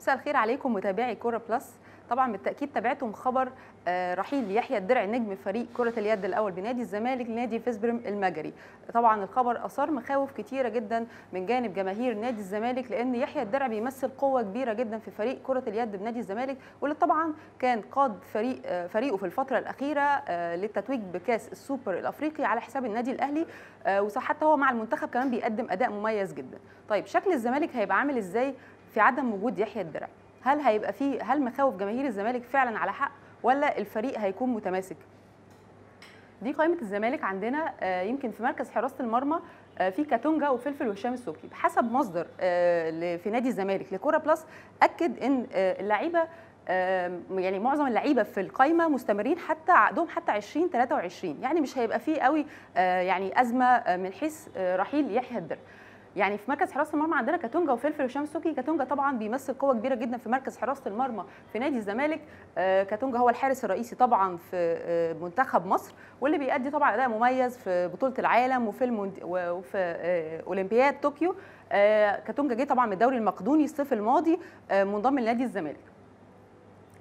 مساء الخير عليكم متابعي كوره بلس طبعا بالتاكيد تابعتم خبر آه، رحيل يحيى الدرع نجم فريق كره اليد الاول بنادي الزمالك لنادي فيسبرم المجري طبعا الخبر اثار مخاوف كتيره جدا من جانب جماهير نادي الزمالك لان يحيى الدرع بيمثل قوه كبيره جدا في فريق كره اليد بنادي الزمالك واللي طبعا كان قاد فريق آه، فريقه في الفتره الاخيره آه، للتتويج بكاس السوبر الافريقي على حساب النادي الاهلي وحتى هو مع المنتخب كمان بيقدم اداء مميز جدا طيب شكل الزمالك هيبقى عامل ازاي في عدم وجود يحيى الدرع هل هيبقى في هل مخاوف جماهير الزمالك فعلا على حق ولا الفريق هيكون متماسك دي قائمه الزمالك عندنا آه، يمكن في مركز حراسه المرمى آه، في كاتونجا وفلفل وهشام السوكي بحسب مصدر آه، في نادي الزمالك لكوره بلس اكد ان اللعيبه يعني معظم اللعيبه في القايمه مستمرين حتى عقدهم حتى 20 23 يعني مش هيبقى فيه قوي يعني ازمه من حيث رحيل يحيى الدرع يعني في مركز حراسه المرمى عندنا كاتونجا وفلفل وهشام السكري كاتونجا طبعا بيمثل قوه كبيره جدا في مركز حراسه المرمى في نادي الزمالك آه، كاتونجا هو الحارس الرئيسي طبعا في آه، منتخب مصر واللي بيأدي طبعا اداء مميز في بطوله العالم وفي الموند... وفي آه، اولمبياد طوكيو كاتونجا جه طبعا من الدوري المقدوني الصيف الماضي منضم لنادي الزمالك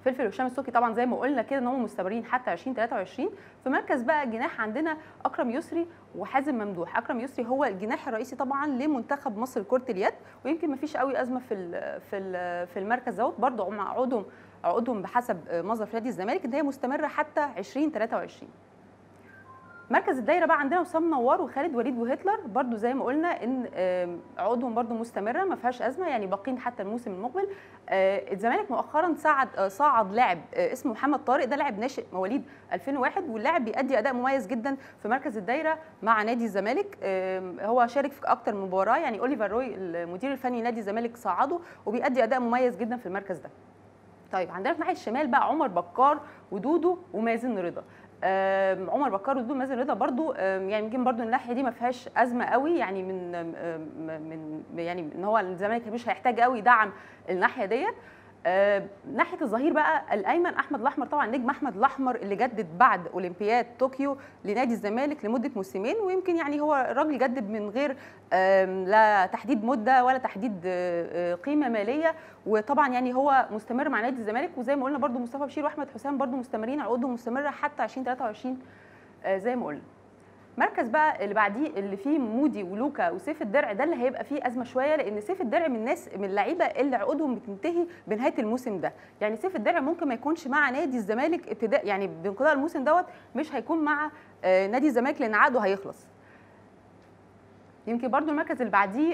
فلفل وهشام السوكي طبعا زي ما قلنا كده ان هم مستمرين حتى 2023 في مركز بقى الجناح عندنا اكرم يسري وحازم ممدوح اكرم يسري هو الجناح الرئيسي طبعا لمنتخب مصر كره اليد ويمكن ما فيش قوي ازمه في في في المركز دوت برده مع عقودهم عقودهم بحسب مصدر في نادي الزمالك ان هي مستمره حتى 2023 مركز الدايره بقى عندنا وسام نوار وخالد وليد وهتلر برضو زي ما قلنا ان عقودهم برضو مستمره ما فيهاش ازمه يعني باقين حتى الموسم المقبل آه، الزمالك مؤخرا صعد آه، صعد لاعب آه، اسمه محمد طارق ده لاعب ناشئ مواليد 2001 واللاعب بيأدي اداء مميز جدا في مركز الدايره مع نادي الزمالك هو شارك في اكتر من مباراه يعني اوليفر روي المدير الفني نادي الزمالك صعده وبيأدي اداء مميز جدا في المركز ده طيب عندنا في الناحيه الشمال بقى عمر بكار ودودو ومازن رضا عمر بكار ودول مازن رضا برضو يعني يمكن برضو الناحيه دي ما فيهاش ازمه قوي يعني من من يعني ان هو الزمالك مش هيحتاج قوي دعم الناحيه ديت آه، ناحيه الظهير بقى الايمن احمد الاحمر طبعا نجم احمد الاحمر اللي جدد بعد اولمبياد طوكيو لنادي الزمالك لمده موسمين ويمكن يعني هو الراجل جدد من غير لا تحديد مده ولا تحديد آه، آه، قيمه ماليه وطبعا يعني هو مستمر مع نادي الزمالك وزي ما قلنا برده مصطفى بشير واحمد حسام برده مستمرين عقودهم مستمره حتى 2023 زي ما قلنا المركز بقى اللي بعديه اللي فيه مودي ولوكا وسيف الدرع ده اللي هيبقى فيه ازمه شويه لان سيف الدرع من الناس من اللعيبه اللي عقودهم بتنتهي بنهايه الموسم ده يعني سيف الدرع ممكن ما يكونش مع نادي الزمالك ابتداء يعني بانقضاء الموسم دوت مش هيكون مع آه، نادي الزمالك لان عقده هيخلص يمكن برضو المركز اللي بعديه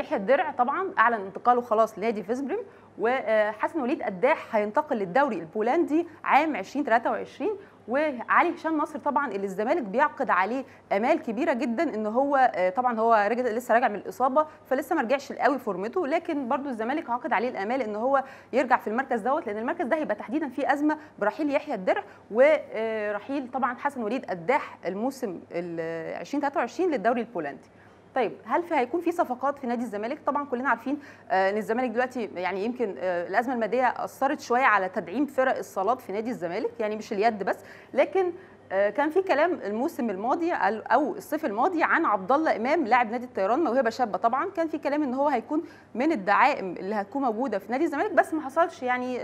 يحيى الدرع طبعا اعلن انتقاله خلاص لنادي فيزبريم وحسن آه، وليد قداح هينتقل للدوري البولندي عام 2023 وعلي هشام نصر طبعا اللي الزمالك بيعقد عليه امال كبيره جدا ان هو آه، طبعا هو رجع لسه راجع من الاصابه فلسه ما رجعش قوي فورمته لكن برضو الزمالك عاقد عليه الامال ان هو يرجع في المركز دوت لان المركز ده هيبقى تحديدا فيه ازمه برحيل يحيى الدرع ورحيل آه، طبعا حسن وليد قداح الموسم 2023 للدوري البولندي طيب هل في هيكون في صفقات في نادي الزمالك طبعا كلنا عارفين آه، ان الزمالك دلوقتي يعني يمكن آه، الازمه الماديه اثرت شويه على تدعيم فرق الصالات في نادي الزمالك يعني مش اليد بس لكن آه، كان في كلام الموسم الماضي او الصيف الماضي عن عبد الله امام لاعب نادي الطيران موهبه شابه طبعا كان في كلام ان هو هيكون من الدعائم اللي هتكون موجوده في نادي الزمالك بس ما حصلش يعني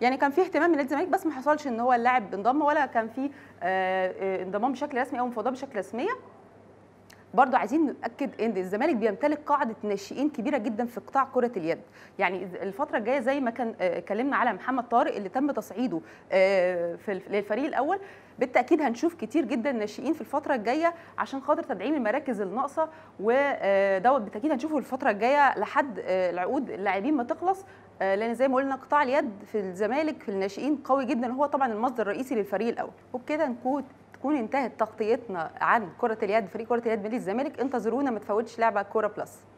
يعني كان في اهتمام من نادي الزمالك بس ما حصلش ان هو اللاعب انضم ولا كان في انضمام بشكل رسمي او مفاوضات بشكل رسميه برضو عايزين ناكد ان الزمالك بيمتلك قاعده ناشئين كبيره جدا في قطاع كره اليد يعني الفتره الجايه زي ما كان اتكلمنا آه، على محمد طارق اللي تم تصعيده آه، في للفريق الاول بالتاكيد هنشوف كتير جدا ناشئين في الفتره الجايه عشان خاطر تدعيم المراكز الناقصه ودوت آه، بالتاكيد هنشوفه الفتره الجايه لحد العقود اللاعبين ما تخلص لان زي ما قلنا قطاع اليد في الزمالك في الناشئين قوي جدا هو طبعا المصدر الرئيسي للفريق الاول وبكده نكون تكون انتهت تغطيتنا عن كره اليد فريق كره اليد نادي الزمالك انتظرونا ما تفوتش لعبه كوره بلس